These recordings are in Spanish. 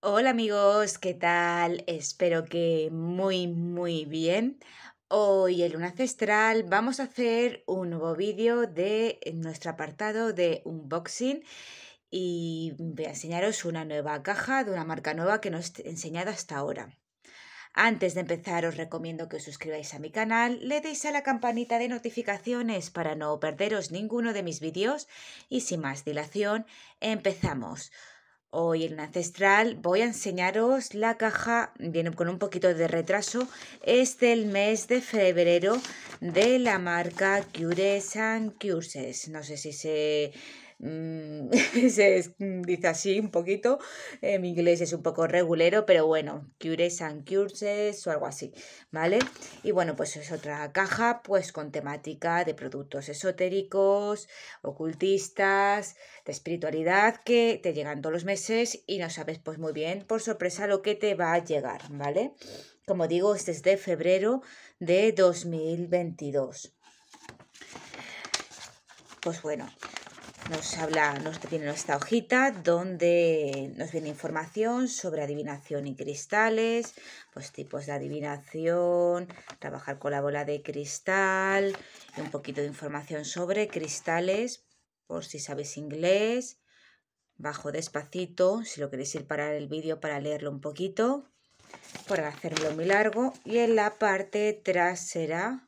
Hola amigos, ¿qué tal? Espero que muy muy bien. Hoy en Luna Ancestral vamos a hacer un nuevo vídeo de eh, nuestro apartado de unboxing y voy a enseñaros una nueva caja de una marca nueva que no he enseñado hasta ahora. Antes de empezar os recomiendo que os suscribáis a mi canal, le deis a la campanita de notificaciones para no perderos ninguno de mis vídeos y sin más dilación empezamos. Hoy en Ancestral voy a enseñaros la caja, viene con un poquito de retraso, es del mes de febrero de la marca Cures and No sé si se Mm, se mm, dice así un poquito. En inglés es un poco regulero, pero bueno, cures and Cures o algo así, ¿vale? Y bueno, pues es otra caja pues con temática de productos esotéricos, ocultistas, de espiritualidad que te llegan todos los meses y no sabes pues muy bien por sorpresa lo que te va a llegar, ¿vale? Como digo, este es desde febrero de 2022. Pues bueno, nos habla, nos viene esta hojita donde nos viene información sobre adivinación y cristales, pues tipos de adivinación, trabajar con la bola de cristal, y un poquito de información sobre cristales, por si sabéis inglés, bajo despacito, si lo queréis ir parar el vídeo para leerlo un poquito, para hacerlo muy largo, y en la parte trasera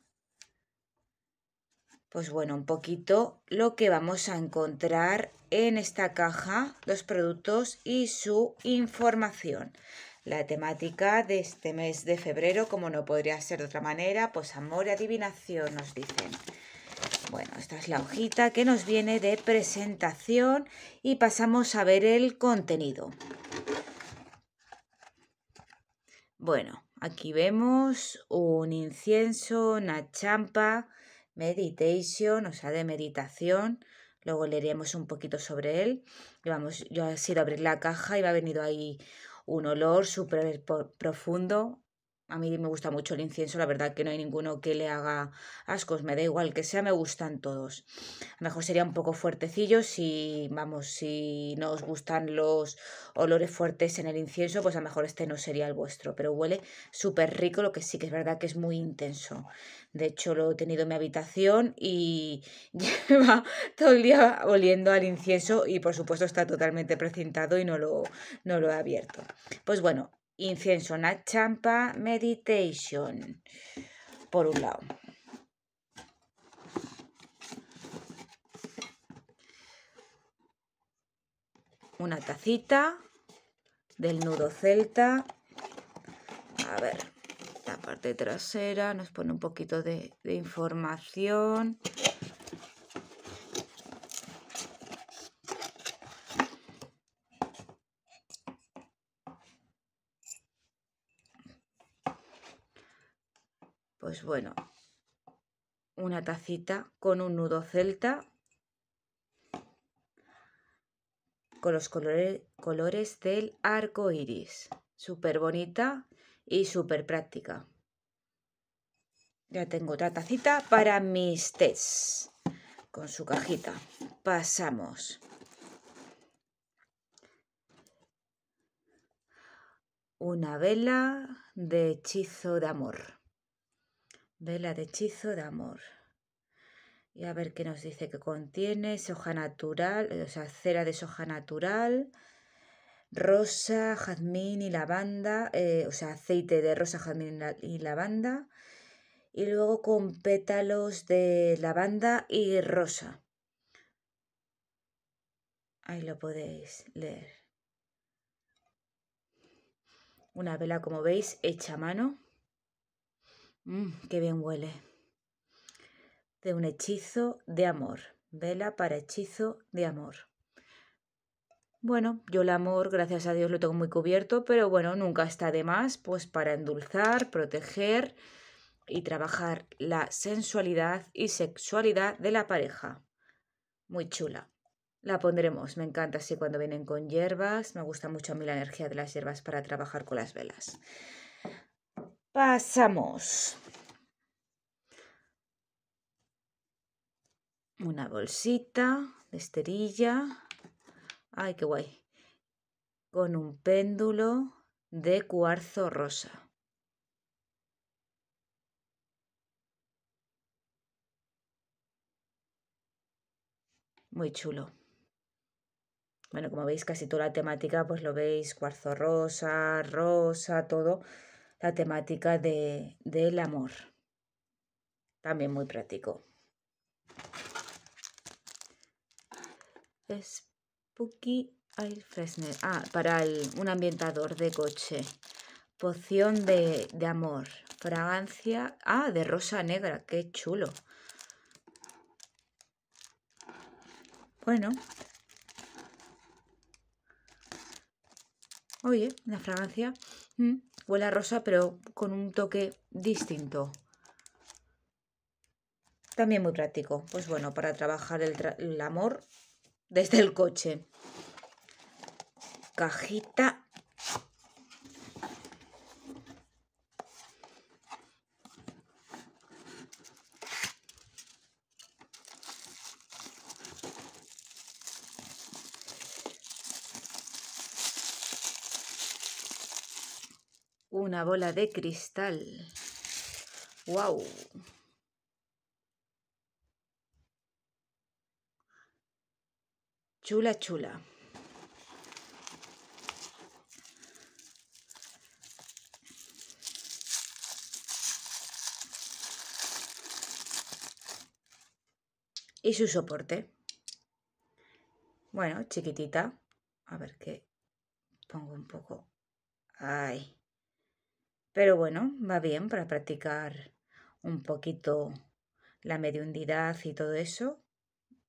pues bueno, un poquito lo que vamos a encontrar en esta caja, los productos y su información. La temática de este mes de febrero, como no podría ser de otra manera, pues amor y adivinación nos dicen. Bueno, esta es la hojita que nos viene de presentación y pasamos a ver el contenido. Bueno, aquí vemos un incienso, una champa, Meditation, o sea, de meditación. Luego leeremos un poquito sobre él. Y vamos, yo he sido a abrir la caja y va ha venido ahí un olor súper profundo a mí me gusta mucho el incienso, la verdad que no hay ninguno que le haga ascos, me da igual que sea, me gustan todos. A lo mejor sería un poco fuertecillo si, vamos, si no os gustan los olores fuertes en el incienso, pues a lo mejor este no sería el vuestro, pero huele súper rico, lo que sí que es verdad que es muy intenso. De hecho, lo he tenido en mi habitación y lleva todo el día oliendo al incienso y por supuesto está totalmente precintado y no lo, no lo he abierto. Pues bueno, Incienso una Champa Meditation, por un lado. Una tacita del nudo celta. A ver, la parte trasera nos pone un poquito de información. Pues bueno, una tacita con un nudo celta, con los colores del arco iris. Súper bonita y súper práctica. Ya tengo otra tacita para mis tests con su cajita. Pasamos. Una vela de hechizo de amor. Vela de hechizo de amor. Y a ver qué nos dice que contiene. soja natural, o sea, cera de soja natural, rosa, jazmín y lavanda, eh, o sea, aceite de rosa, jazmín y lavanda. Y luego con pétalos de lavanda y rosa. Ahí lo podéis leer. Una vela, como veis, hecha a mano. Mm, qué bien huele. De un hechizo de amor. Vela para hechizo de amor. Bueno, yo el amor, gracias a Dios, lo tengo muy cubierto, pero bueno, nunca está de más, pues para endulzar, proteger y trabajar la sensualidad y sexualidad de la pareja. Muy chula. La pondremos, me encanta así cuando vienen con hierbas, me gusta mucho a mí la energía de las hierbas para trabajar con las velas. Pasamos. Una bolsita de esterilla. Ay, qué guay. Con un péndulo de cuarzo rosa. Muy chulo. Bueno, como veis, casi toda la temática, pues lo veis, cuarzo rosa, rosa, todo la temática de, del amor. También muy práctico. Spooky Air Fresner. Ah, para un ambientador de coche. Poción de, amor. Fragancia. Ah, de rosa negra. Qué chulo. Bueno. Oye, la fragancia. Mm. Huele rosa, pero con un toque distinto. También muy práctico. Pues bueno, para trabajar el, el amor desde el coche. Cajita bola de cristal. ¡Wow! Chula, chula. Y su soporte. Bueno, chiquitita. A ver qué pongo un poco. Ay. Pero bueno, va bien para practicar un poquito la mediundidad y todo eso.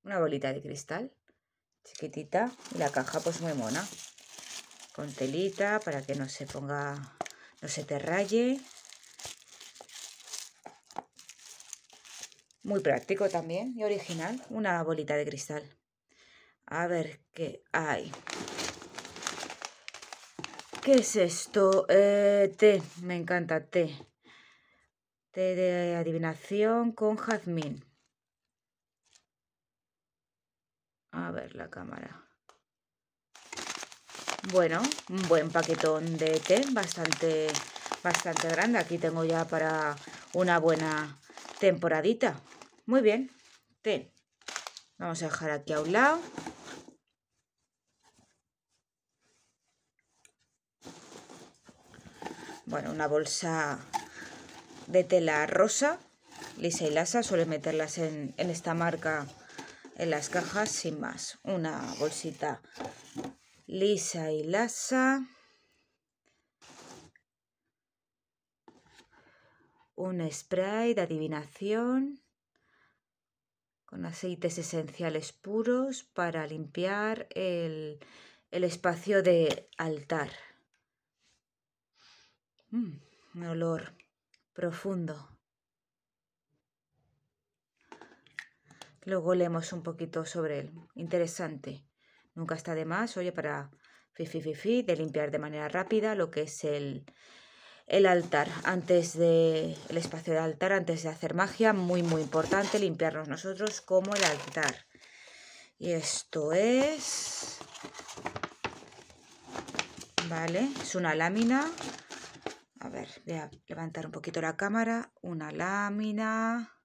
Una bolita de cristal chiquitita. y La caja pues muy mona. Con telita para que no se ponga, no se te raye. Muy práctico también y original. Una bolita de cristal. A ver qué hay. ¿Qué es esto? Eh, té, me encanta, té. Té de adivinación con jazmín. A ver la cámara. Bueno, un buen paquetón de té, bastante, bastante grande. Aquí tengo ya para una buena temporadita. Muy bien, té. Vamos a dejar aquí a un lado. bueno, una bolsa de tela rosa, lisa y lasa, suele meterlas en, esta marca en las cajas sin más. Una bolsita lisa y lasa. Un spray de adivinación con aceites esenciales puros para limpiar el espacio de altar un mm, olor profundo. Luego leemos un poquito sobre él. Interesante. Nunca está de más, oye, para fifi, de limpiar de manera rápida lo que es el, el altar antes de el espacio del altar antes de hacer magia muy muy importante limpiarnos nosotros como el altar y esto es vale es una lámina a ver, voy a levantar un poquito la cámara. Una lámina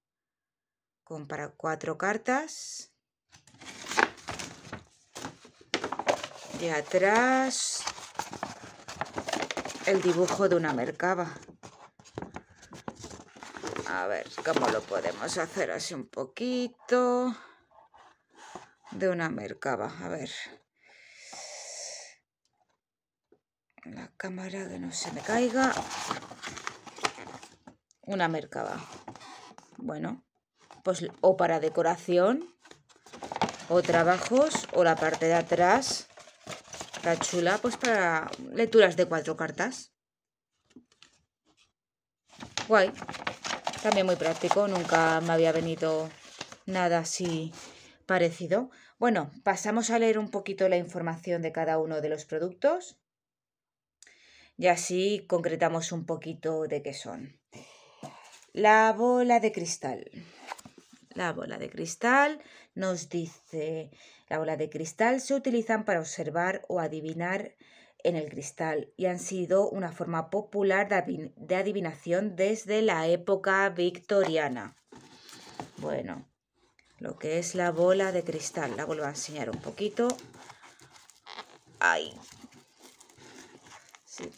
con para cuatro cartas. De atrás, el dibujo de una mercaba. A ver, ¿cómo lo podemos hacer así un poquito? De una mercaba, a ver. La cámara que no se me caiga. Una mercaba. Bueno, pues o para decoración, o trabajos, o la parte de atrás. La chula, pues para lecturas de cuatro cartas. Guay. También muy práctico. Nunca me había venido nada así parecido. Bueno, pasamos a leer un poquito la información de cada uno de los productos y así concretamos un poquito de qué son. La bola de cristal. La bola de cristal nos dice, la bola de cristal se utilizan para observar o adivinar en el cristal y han sido una forma popular de adivinación desde la época victoriana. Bueno, lo que es la bola de cristal, la vuelvo a enseñar un poquito. Ahí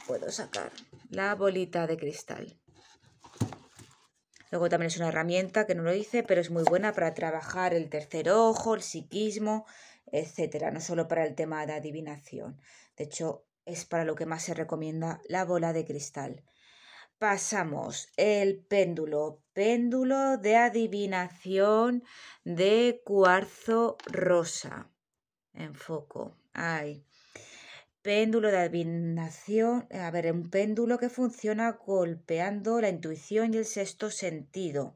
puedo sacar la bolita de cristal. Luego también es una herramienta que no lo hice, pero es muy buena para trabajar el tercer ojo, el psiquismo, etcétera, no solo para el tema de adivinación. De hecho, es para lo que más se recomienda la bola de cristal. Pasamos el péndulo, péndulo de adivinación de cuarzo rosa. Enfoco. Ahí péndulo de adivinación, a ver, un péndulo que funciona golpeando la intuición y el sexto sentido.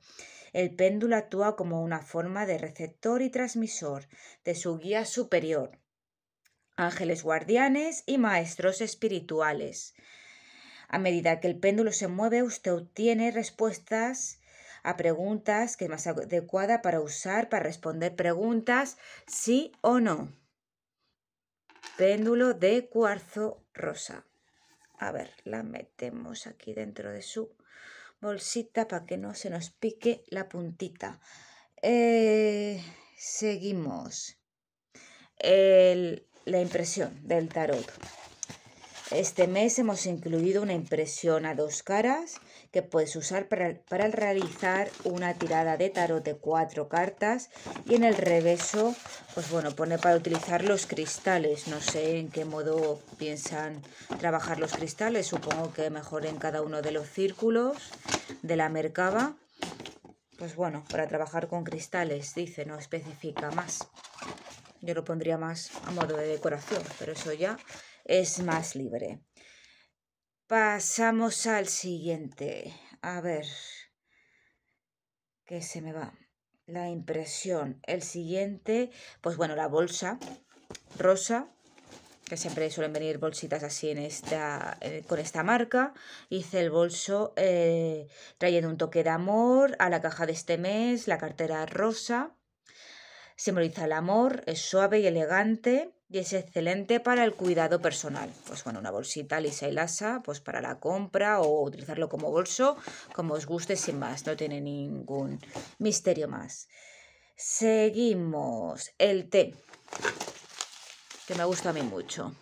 El péndulo actúa como una forma de receptor y transmisor de su guía superior, ángeles guardianes y maestros espirituales. A medida que el péndulo se mueve, usted obtiene respuestas a preguntas que es más adecuada para usar, para responder preguntas sí o no péndulo de cuarzo rosa. A ver, la metemos aquí dentro de su bolsita para que no se nos pique la puntita. Eh, seguimos. la impresión del tarot. Este mes hemos incluido una impresión a dos caras que puedes usar para, realizar una tirada de tarot de cuatro cartas y en el reverso, pues bueno, pone para utilizar los cristales. No sé en qué modo piensan trabajar los cristales, supongo que mejor en cada uno de los círculos de la mercaba. Pues bueno, para trabajar con cristales, dice, no especifica más. Yo lo pondría más a modo de decoración, pero eso ya es más libre. Pasamos al siguiente. A ver, ¿qué se me va? La impresión. El siguiente, pues bueno, la bolsa rosa, que siempre suelen venir bolsitas así en esta, eh, con esta marca. Hice el bolso eh, trayendo un toque de amor a la caja de este mes, la cartera rosa Simboliza el amor, es suave y elegante y es excelente para el cuidado personal. Pues bueno, una bolsita lisa y lasa, pues para la compra o utilizarlo como bolso, como os guste, sin más, no tiene ningún misterio más. Seguimos, el té, que me gusta a mí mucho.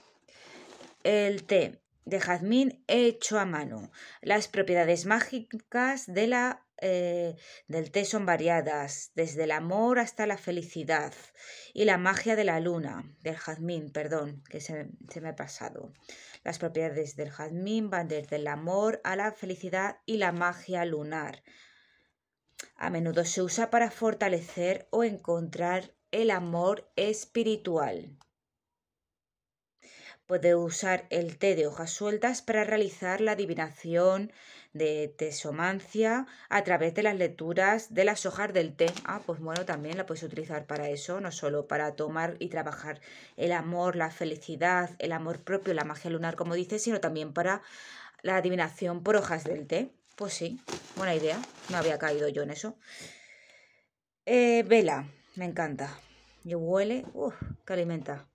El té de jazmín hecho a mano, las propiedades mágicas de la eh, del té son variadas, desde el amor hasta la felicidad y la magia de la luna, del jazmín, perdón, que se, se me ha pasado. Las propiedades del jazmín van desde el amor a la felicidad y la magia lunar. A menudo se usa para fortalecer o encontrar el amor espiritual. Puede usar el té de hojas sueltas para realizar la adivinación, de tesomancia a través de las lecturas de las hojas del té. Ah, pues bueno, también la puedes utilizar para eso, no solo para tomar y trabajar el amor, la felicidad, el amor propio, la magia lunar, como dices, sino también para la adivinación por hojas del té. Pues sí, buena idea. No había caído yo en eso. Eh, vela, me encanta. Y huele, uff, que alimenta.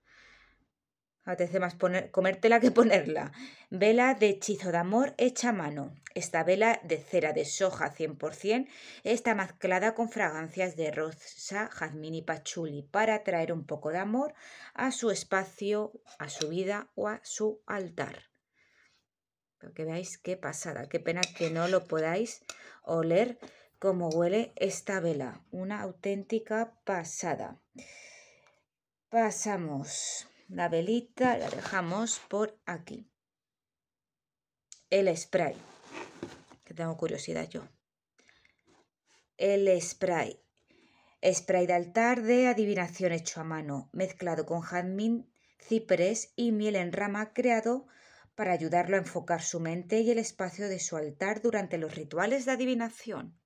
Atece más poner, comértela que ponerla. Vela de hechizo de amor hecha a mano. Esta vela de cera de soja 100% está mezclada con fragancias de rosa, jazmín y pachuli para traer un poco de amor a su espacio, a su vida o a su altar. Para que veáis qué pasada. Qué pena que no lo podáis oler como huele esta vela. Una auténtica pasada. Pasamos. La velita la dejamos por aquí. El spray. Que tengo curiosidad yo. El spray. Spray de altar de adivinación hecho a mano, mezclado con jazmín, ciprés y miel en rama creado para ayudarlo a enfocar su mente y el espacio de su altar durante los rituales de adivinación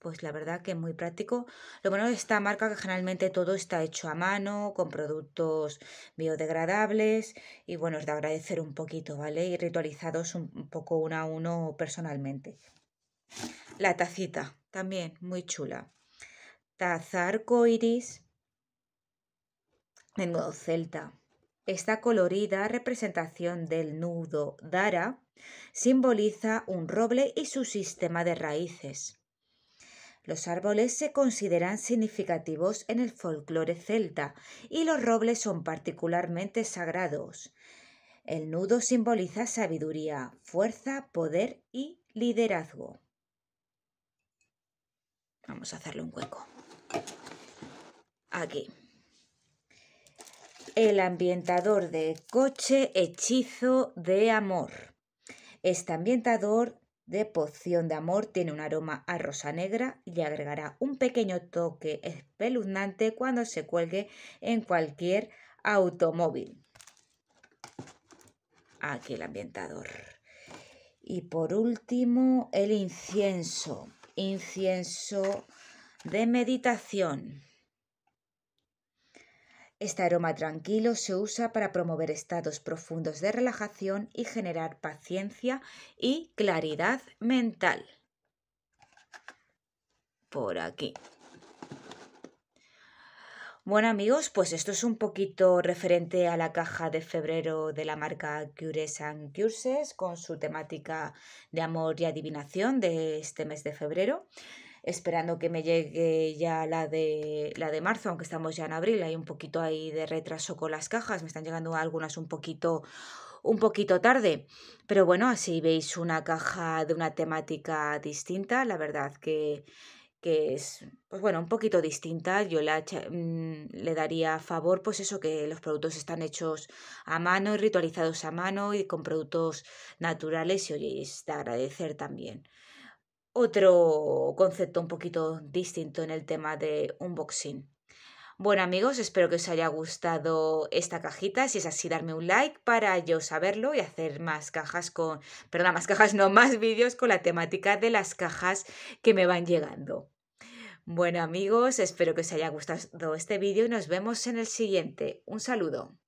pues la verdad que es muy práctico. Lo bueno de esta marca que generalmente todo está hecho a mano, con productos biodegradables y bueno, de agradecer un poquito, ¿vale? Y ritualizados un poco uno a uno personalmente. La tacita, también muy chula. tazarco iris en nudo celta. Esta colorida representación del nudo Dara simboliza un roble y su sistema de raíces. Los árboles se consideran significativos en el folclore celta y los robles son particularmente sagrados. El nudo simboliza sabiduría, fuerza, poder y liderazgo. Vamos a hacerle un hueco. Aquí. El ambientador de coche hechizo de amor. Este ambientador de poción de amor tiene un aroma a rosa negra y agregará un pequeño toque espeluznante cuando se cuelgue en cualquier automóvil. Aquí el ambientador. Y por último, el incienso. Incienso de meditación. Este aroma tranquilo se usa para promover estados profundos de relajación y generar paciencia y claridad mental. Por aquí. Bueno amigos, pues esto es un poquito referente a la caja de febrero de la marca Cures and Curses con su temática de amor y adivinación de este mes de febrero esperando que me llegue ya la de, la de marzo, aunque estamos ya en abril, hay un poquito ahí de retraso con las cajas, me están llegando algunas un poquito un poquito tarde. Pero bueno, así veis una caja de una temática distinta, la verdad que, es, pues bueno, un poquito distinta. Yo la, mm, le daría favor, pues eso, que los productos están hechos a mano y ritualizados a mano y con productos naturales y oye, es de agradecer también otro concepto un poquito distinto en el tema de unboxing. Bueno amigos, espero que os haya gustado esta cajita. Si es así, darme un like para yo saberlo y hacer más cajas con, perdón, más cajas, no más vídeos con la temática de las cajas que me van llegando. Bueno amigos, espero que os haya gustado este vídeo y nos vemos en el siguiente. Un saludo.